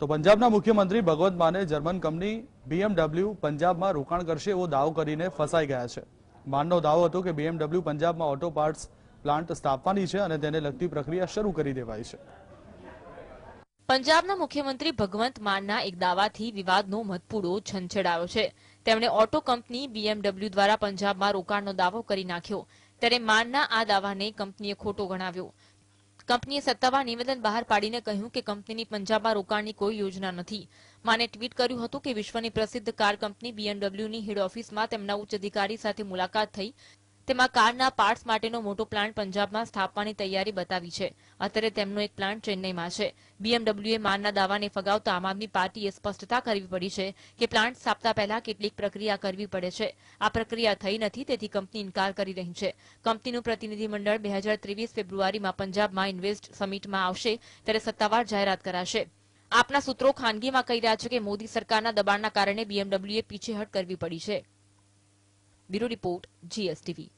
તો પંજાબના મુખ્યમંત્રી ભગવંત માને જર્મન કંપની બીએમડબલ્યુ પંજાબમાં રોકાણ કરશે એવો દાવો કરીને ફસાઈ ગયા છે માનનો દાવો હતો કે બીએમડબલ્યુ પંજાબમાં ઓટો પાર્ટ્સ પ્લાન્ટ સ્થાપવાની છે અને તેને લગતી પ્રક્રિયા શરૂ કરી દેવાઈ છે પંજાબના મુખ્યમંત્રી ભગવંત માનના એક દાવાથી વિવાદનો મધપૂડો છંછેડાયો છે તેમણે ઓટો કંપની બીએમડબલ્યુ દ્વારા પંજાબમાં રોકાણનો દાવો કરી નાખ્યો ત્યારે માનના આ દાવાને કંપનીએ ખોટો ગણાવ્યો કંપનીએ સત્તાવાર નિવેદન બહાર પાડીને કહ્યું કે કંપનીની પંજાબમાં રોકાણની કોઈ યોજના નથી માને ટ્વીટ કર્યું હતું કે વિશ્વની પ્રસિદ્ધ કાર કંપની બીએમડબ્લ્યુની હેડ ઓફિસમાં તેમના ઉચ્ચ અધિકારી સાથે મુલાકાત થઈ તેમાં કારના પાર્ટસ માટેનો મોટો પ્લાન્ટ પંજાબમાં સ્થાપવાની તૈયારી બતાવી છે અત્યારે તેમનો એક પ્લાન્ટ ચેન્નઈમાં છે બીએમડબ્લ્યુએ માનના દાવાને ફગાવતા આમ આદમી પાર્ટીએ સ્પષ્ટતા કરવી પડી છે કે પ્લાન્ટ સ્થાપતા પહેલા કેટલીક પ્રક્રિયા કરવી પડે છે આ પ્રક્રિયા થઈ નથી તેથી કંપની ઇન્કાર કરી રહી છે કંપનીનું પ્રતિનિધિમંડળ બે હજાર ત્રેવીસ ફેબ્રુઆરીમાં પંજાબમાં ઇન્વેસ્ટ સમિટમાં આવશે ત્યારે સત્તાવાર જાહેરાત કરાશે આપના સૂત્રો ખાનગીમાં કહી રહ્યા છે કે મોદી સરકારના દબાણના કારણે બીએમડબ્લ્યુએ પીછેહટ કરવી પડી છે બ્યુરો રિપોર્ટ જીએસટીવી